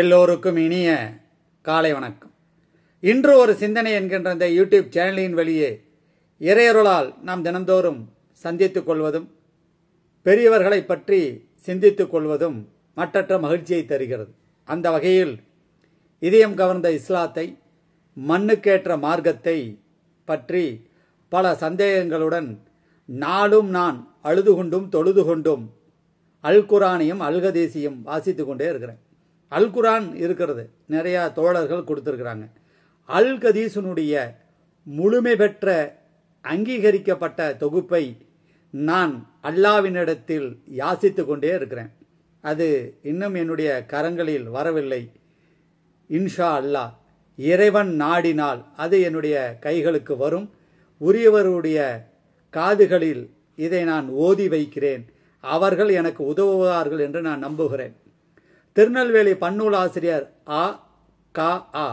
எல்லோருக்கும் இனிய காலை வணக்கம் இன்று ஒரு சிந்தனை என்கின்ற இந்த யூடியூப் சேனலின் வழியே இறையருளால் நாம் தினந்தோறும் சந்தித்துக் கொள்வதும் பெரியவர்களை பற்றி சிந்தித்துக் கொள்வதும் மற்றற்ற மகிழ்ச்சியை தருகிறது அந்த வகையில் இதயம் கவர்ந்த இஸ்லாத்தை மண்ணுக்கேற்ற மார்க்கத்தை பற்றி பல சந்தேகங்களுடன் நாளும் நான் அழுது கொண்டும் தொழுது கொண்டும் அல்குரானையும் அல்கதேசியும் வாசித்து கொண்டே இருக்கிறேன் அல் குரான் இருக்கிறது நிறையா தோழர்கள் கொடுத்துருக்குறாங்க அல் கதீசனுடைய முழுமை பெற்ற அங்கீகரிக்கப்பட்ட தொகுப்பை நான் அல்லாவினிடத்தில் யாசித்து கொண்டே இருக்கிறேன் அது இன்னும் என்னுடைய கரங்களில் வரவில்லை இன்ஷா அல்லா இறைவன் நாடினால் அது என்னுடைய கைகளுக்கு வரும் உரியவருடைய காதுகளில் இதை நான் ஓதி வைக்கிறேன் அவர்கள் எனக்கு உதவுவார்கள் என்று நான் நம்புகிறேன் திருநெல்வேலி பன்னூல் ஆசிரியர் ஆ க ஆ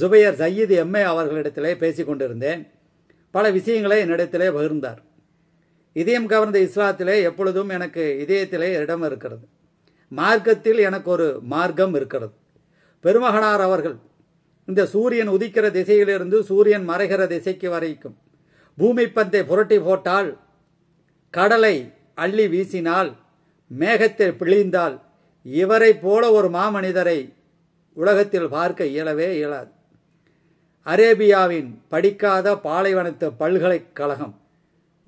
ஜுபையர் சையீது எம்ஏ அவர்களிடத்திலே பேசிக் கொண்டிருந்தேன் பல விஷயங்களை என்னிடத்திலே பகிர்ந்தார் இதயம் கவர்ந்த இஸ்லாத்திலே எப்பொழுதும் எனக்கு இதயத்திலே இடம் இருக்கிறது மார்க்கத்தில் எனக்கு ஒரு மார்க்கம் இருக்கிறது பெருமகனார் அவர்கள் இந்த சூரியன் உதிக்கிற திசையிலிருந்து சூரியன் மறைகிற திசைக்கு வரைக்கும் பூமி பந்தை புரட்டி போட்டால் கடலை அள்ளி வீசினால் மேகத்தை பிழிந்தால் இவரை போல ஒரு மாமனிதரை உலகத்தில் பார்க்க இயலவே இயலாது அரேபியாவின் படிக்காத பாலைவனத்து பல்கலைக்கழகம்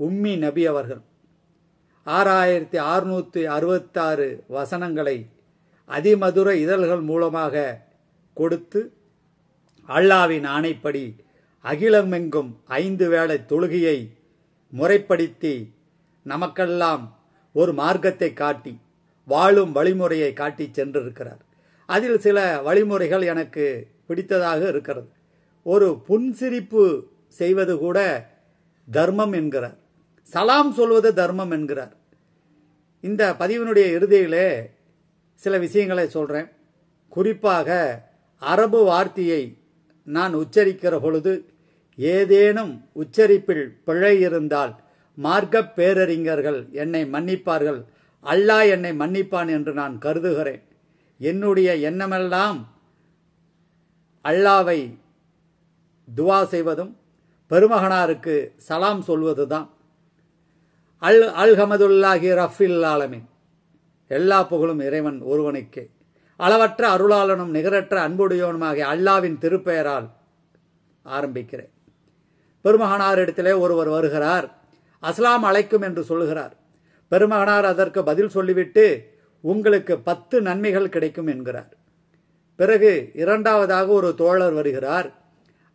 உம்மி நபி அவர்கள் ஆறாயிரத்தி அறுநூற்றி அறுபத்தாறு வசனங்களை அதிமதுர இதழ்கள் மூலமாக கொடுத்து அல்லாவின் ஆணைப்படி அகிலமெங்கும் ஐந்து வேளை தொழுகையை முறைப்படுத்தி நமக்கெல்லாம் ஒரு மார்க்கத்தை காட்டி வாழும் வழிமுறையை காட்டி சென்றிருக்கிறார் அதில் சில வழிமுறைகள் எனக்கு பிடித்ததாக இருக்கிறது ஒரு புன்சிரிப்பு செய்வது கூட தர்மம் என்கிறார் சலாம் சொல்வது தர்மம் என்கிறார் இந்த பதிவினுடைய இறுதியிலே சில விஷயங்களை சொல்கிறேன் குறிப்பாக அரபு வார்த்தையை நான் உச்சரிக்கிற பொழுது ஏதேனும் உச்சரிப்பில் பிழை இருந்தால் மார்க்க பேரறிஞர்கள் என்னை மன்னிப்பார்கள் அல்லாஹ் என்னை மன்னிப்பான் என்று நான் கருதுகிறேன் என்னுடைய எண்ணமெல்லாம் அல்லாவை துவா செய்வதும் பெருமகனாருக்கு சலாம் சொல்வது தான் அல் அல்ஹமதுல்லாஹி ரஃபில் ஆலமின் எல்லா புகழும் இறைவன் ஒருவனுக்கே அளவற்ற அருளாளனும் நிகரற்ற அன்புடையவனுமாகிய அல்லாவின் திருப்பெயரால் ஆரம்பிக்கிறேன் பெருமகனாரிடத்திலே ஒருவர் வருகிறார் அஸ்லாம் அழைக்கும் என்று சொல்கிறார் பெருமகனார் அதற்கு பதில் சொல்லிவிட்டு உங்களுக்கு பத்து நன்மைகள் கிடைக்கும் என்கிறார் பிறகு இரண்டாவதாக ஒரு தோழர் வருகிறார்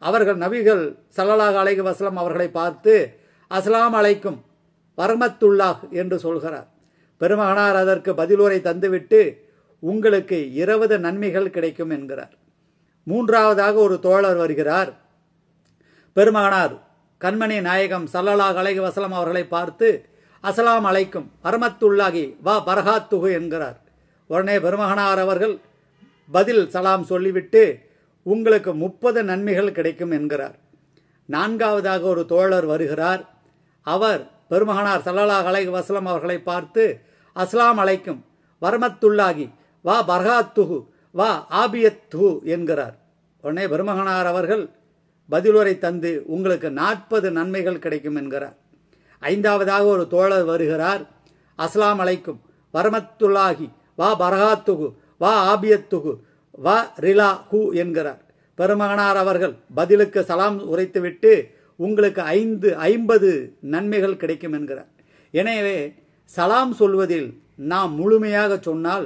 அவர்கள் நபிகள் சல்லலாக அலைகு வசலம் அவர்களை பார்த்து அஸ்லாம் அலைக்கும் பரமத்துல்லாஹ் என்று சொல்கிறார் பெருமகனார் அதற்கு பதிலுரை தந்துவிட்டு உங்களுக்கு இருபது நன்மைகள் கிடைக்கும் என்கிறார் மூன்றாவதாக ஒரு தோழர் வருகிறார் பெருமகனார் கண்மணி நாயகம் சல்லலாக அலைகு வசலம் அவர்களை பார்த்து அசலாம் அலைக்கும் பரமத்துள்ளாகி வா பரகாத்துகு என்கிறார் உடனே பெருமகனார் அவர்கள் பதில் சலாம் சொல்லிவிட்டு உங்களுக்கு முப்பது நன்மைகள் கிடைக்கும் என்கிறார் நான்காவதாக ஒரு தோழர் வருகிறார் அவர் பெருமகனார் சல்லலா அலை வசலம் அவர்களை பார்த்து அஸ்லாம் அலைக்கும் வரமத்துள்ளாகி வா பர்ஹாத்துஹு வா ஆபியத்துஹு என்கிறார் உடனே பெருமகனார் அவர்கள் பதிலுரை தந்து உங்களுக்கு நாற்பது நன்மைகள் கிடைக்கும் என்கிறார் ஐந்தாவதாக ஒரு தோழர் வருகிறார் அஸ்லாம் அலைக்கும் வரமத்துல்லாகி வா பரகாத்துகு வா ஆபியத்துகு வா ரிலா ஹு என்கிறார் பெருமகனார் அவர்கள் பதிலுக்கு சலாம் உரைத்துவிட்டு உங்களுக்கு ஐந்து ஐம்பது நன்மைகள் கிடைக்கும் என்கிறார் எனவே சலாம் சொல்வதில் நாம் முழுமையாக சொன்னால்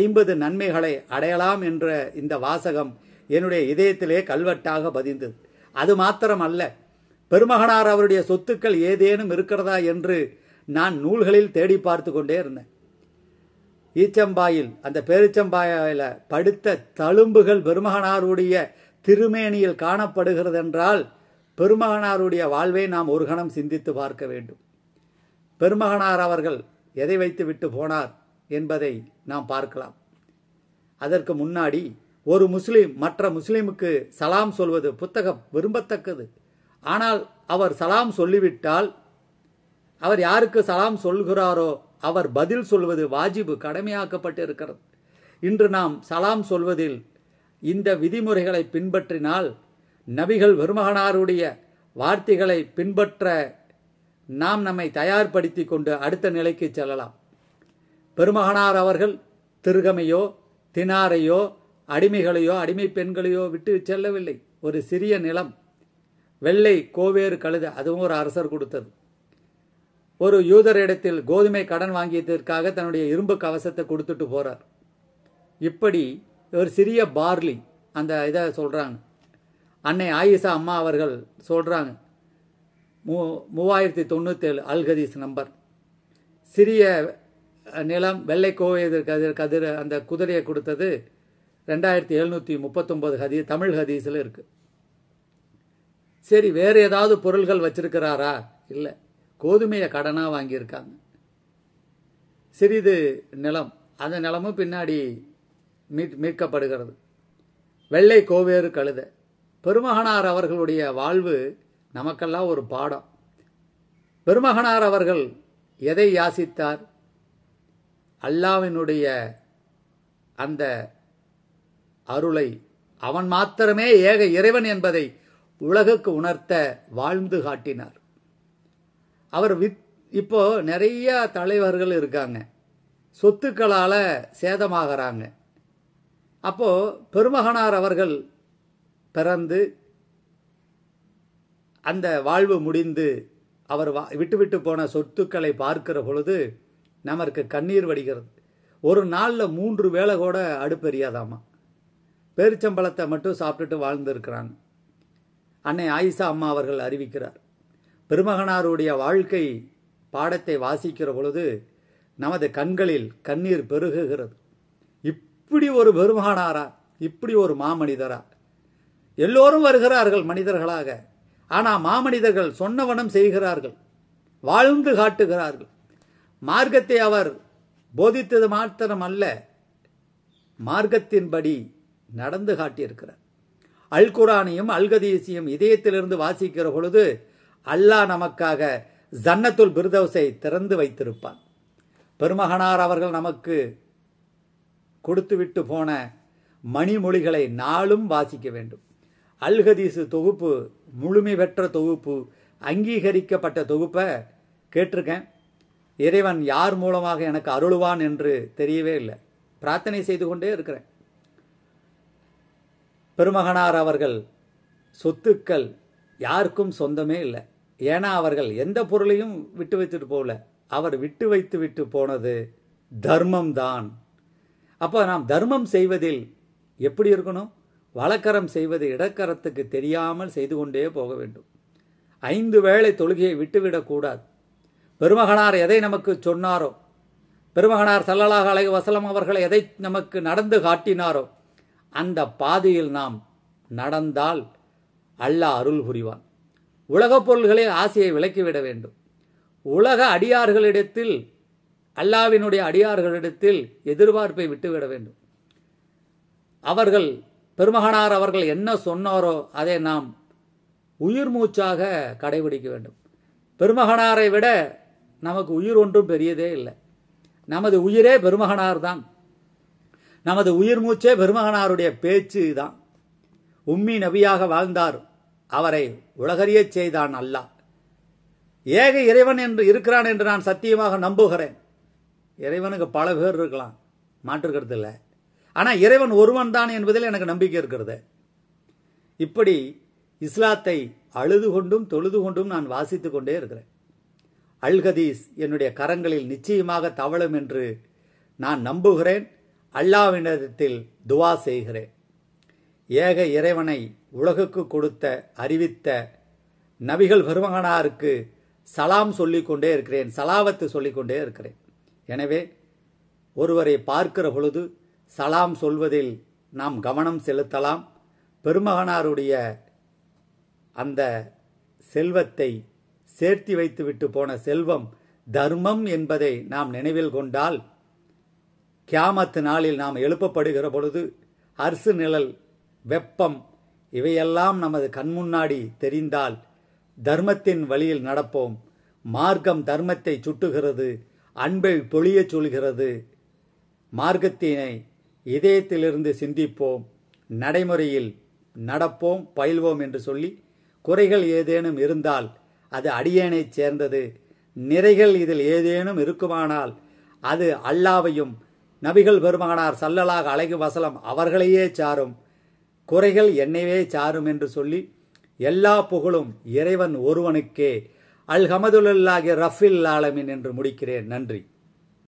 ஐம்பது நன்மைகளை அடையலாம் என்ற இந்த வாசகம் என்னுடைய இதயத்திலே கல்வெட்டாக பதிந்தது அது மாத்திரம் அல்ல பெருமகனார் அவருடைய சொத்துக்கள் ஏதேனும் இருக்கிறதா என்று நான் நூல்களில் தேடி பார்த்து கொண்டே இருந்தேன் ஈச்சம்பாயில் அந்த பேரிச்சம்பாயில் படுத்த தழும்புகள் பெருமகனாருடைய திருமேனியில் காணப்படுகிறது என்றால் பெருமகனாருடைய வாழ்வை நாம் ஒரு கணம் சிந்தித்து பார்க்க வேண்டும் பெருமகனார் அவர்கள் எதை வைத்து விட்டு போனார் என்பதை நாம் பார்க்கலாம் அதற்கு முன்னாடி ஒரு முஸ்லீம் மற்ற முஸ்லீமுக்கு சலாம் சொல்வது புத்தகம் விரும்பத்தக்கது ஆனால் அவர் சலாம் சொல்லிவிட்டால் அவர் யாருக்கு சலாம் சொல்கிறாரோ அவர் பதில் சொல்வது வாஜிபு கடமையாக்கப்பட்டு இருக்கிறது இன்று நாம் சலாம் சொல்வதில் இந்த விதிமுறைகளை பின்பற்றினால் நபிகள் பெருமகனாருடைய வார்த்தைகளை பின்பற்ற நாம் நம்மை தயார்படுத்தி கொண்டு அடுத்த நிலைக்கு செல்லலாம் பெருமகனார் அவர்கள் திருகமையோ தினாரையோ அடிமைகளையோ அடிமை பெண்களையோ விட்டு செல்லவில்லை ஒரு சிறிய நிலம் வெள்ளை கோவேறு கழுதை அதுவும் ஒரு அரசர் கொடுத்தது ஒரு யூதர் இடத்தில் கோதுமை கடன் வாங்கியதற்காக தன்னுடைய இரும்பு கவசத்தை கொடுத்துட்டு போறார் இப்படி ஒரு சிறிய பார்லி அந்த இதை சொல்கிறாங்க அன்னை ஆயிஷா அம்மா அவர்கள் சொல்கிறாங்க மூ மூவாயிரத்தி தொண்ணூற்றேழு அல்கதீஸ் நம்பர் சிறிய நிலம் வெள்ளை கோவை கதிர் கதிர் அந்த குதிரையை கொடுத்தது ரெண்டாயிரத்தி எழுநூற்றி முப்பத்தொம்பது ஹதீஸ் தமிழ் ஹதீஸில் இருக்குது சரி வேறு ஏதாவது பொருள்கள் வச்சிருக்கிறாரா இல்லை கோதுமையை கடனாக வாங்கியிருக்காங்க சிறிது நிலம் அந்த நிலமும் பின்னாடி மீட் மீட்கப்படுகிறது வெள்ளை கோவேறு கழுத பெருமகனார் அவர்களுடைய வாழ்வு நமக்கெல்லாம் ஒரு பாடம் பெருமகனார் அவர்கள் எதை யாசித்தார் அல்லாவினுடைய அந்த அருளை அவன் மாத்திரமே ஏக இறைவன் என்பதை உலகுக்கு உணர்த்த வாழ்ந்து காட்டினார் அவர் வித் இப்போ நிறைய தலைவர்கள் இருக்காங்க சொத்துக்களால் சேதமாகறாங்க அப்போ பெருமகனார் அவர்கள் பிறந்து அந்த வாழ்வு முடிந்து அவர் விட்டுவிட்டு போன சொத்துக்களை பார்க்கிற பொழுது நமக்கு கண்ணீர் வடிகிறது ஒரு நாளில் மூன்று வேளை கூட அடுப்பெரியாதாமா பேரிச்சம்பழத்தை மட்டும் சாப்பிட்டுட்டு வாழ்ந்துருக்கிறாங்க அன்னை ஆயிஷா அம்மா அவர்கள் அறிவிக்கிறார் பெருமகனாருடைய வாழ்க்கை பாடத்தை வாசிக்கிற பொழுது நமது கண்களில் கண்ணீர் பெருகுகிறது இப்படி ஒரு பெருமகனாரா இப்படி ஒரு மாமனிதரா எல்லோரும் வருகிறார்கள் மனிதர்களாக ஆனால் மாமனிதர்கள் சொன்னவனம் செய்கிறார்கள் வாழ்ந்து காட்டுகிறார்கள் மார்க்கத்தை அவர் போதித்தது மாத்திரம் அல்ல மார்க்கத்தின்படி நடந்து காட்டியிருக்கிறார் குரானையும் அல்கதீசியும் இதயத்திலிருந்து வாசிக்கிற பொழுது அல்லாஹ் நமக்காக ஜன்னத்துல் பிர்தவுசை திறந்து வைத்திருப்பான் பெருமகனார் அவர்கள் நமக்கு கொடுத்துவிட்டு போன மணிமொழிகளை நாளும் வாசிக்க வேண்டும் அல்கதீசு தொகுப்பு முழுமை பெற்ற தொகுப்பு அங்கீகரிக்கப்பட்ட தொகுப்பை கேட்டிருக்கேன் இறைவன் யார் மூலமாக எனக்கு அருளுவான் என்று தெரியவே இல்லை பிரார்த்தனை செய்து கொண்டே இருக்கிறேன் பெருமகனார் அவர்கள் சொத்துக்கள் யாருக்கும் சொந்தமே இல்லை ஏன்னா அவர்கள் எந்த பொருளையும் விட்டு வைத்துட்டு போகல அவர் விட்டு வைத்து விட்டு போனது தர்மம் தான் அப்போ நாம் தர்மம் செய்வதில் எப்படி இருக்கணும் வழக்கரம் செய்வது இடக்கரத்துக்கு தெரியாமல் செய்து கொண்டே போக வேண்டும் ஐந்து வேளை தொழுகையை விட்டுவிடக்கூடாது பெருமகனார் எதை நமக்கு சொன்னாரோ பெருமகனார் சல்லலாக அலை வசலம் அவர்கள் எதை நமக்கு நடந்து காட்டினாரோ அந்த பாதையில் நாம் நடந்தால் அல்லாஹ் அருள் புரிவான் உலகப் பொருள்களில் ஆசையை விலக்கிவிட வேண்டும் உலக அடியார்களிடத்தில் அல்லாவினுடைய அடியார்களிடத்தில் எதிர்பார்ப்பை விட்டுவிட வேண்டும் அவர்கள் பெருமகனார் அவர்கள் என்ன சொன்னாரோ அதை நாம் உயிர் மூச்சாக கடைபிடிக்க வேண்டும் பெருமகனாரை விட நமக்கு உயிர் ஒன்றும் பெரியதே இல்லை நமது உயிரே பெருமகனார் தான் நமது உயிர் மூச்சே பெருமகனாருடைய பேச்சு தான் உம்மி நபியாக வாழ்ந்தார் அவரை உலகறிய செய்தான் அல்லாஹ் ஏக இறைவன் என்று இருக்கிறான் என்று நான் சத்தியமாக நம்புகிறேன் இறைவனுக்கு பல பேர் இருக்கலாம் மாற்றுக்கிறது இல்லை ஆனால் இறைவன் ஒருவன் தான் என்பதில் எனக்கு நம்பிக்கை இருக்கிறது இப்படி இஸ்லாத்தை அழுது கொண்டும் தொழுது கொண்டும் நான் வாசித்து கொண்டே இருக்கிறேன் அல்கதீஸ் என்னுடைய கரங்களில் நிச்சயமாக தவழும் என்று நான் நம்புகிறேன் அல்லாவினிடத்தில் துவா செய்கிறேன் ஏக இறைவனை உலகுக்கு கொடுத்த அறிவித்த நபிகள் பெருமகனாருக்கு சலாம் சொல்லிக்கொண்டே இருக்கிறேன் சலாவத்து சொல்லிக்கொண்டே இருக்கிறேன் எனவே ஒருவரை பார்க்கிற பொழுது சலாம் சொல்வதில் நாம் கவனம் செலுத்தலாம் பெருமகனாருடைய அந்த செல்வத்தை சேர்த்தி வைத்துவிட்டு போன செல்வம் தர்மம் என்பதை நாம் நினைவில் கொண்டால் கியாமத்து நாளில் நாம் எழுப்பப்படுகிற பொழுது அரசு நிழல் வெப்பம் இவையெல்லாம் நமது கண்முன்னாடி தெரிந்தால் தர்மத்தின் வழியில் நடப்போம் மார்க்கம் தர்மத்தை சுட்டுகிறது அன்பை பொழியச் சொல்கிறது மார்க்கத்தினை இதயத்திலிருந்து சிந்திப்போம் நடைமுறையில் நடப்போம் பயில்வோம் என்று சொல்லி குறைகள் ஏதேனும் இருந்தால் அது அடியேனை சேர்ந்தது நிறைகள் இதில் ஏதேனும் இருக்குமானால் அது அல்லாவையும் நபிகள் பெருமகனார் சல்லலாக அழகு வசலம் அவர்களையே சாரும் குறைகள் என்னையே சாரும் என்று சொல்லி எல்லா புகழும் இறைவன் ஒருவனுக்கே அல்ஹமதுல்லாகி ரஃபில் ஆலமின் என்று முடிக்கிறேன் நன்றி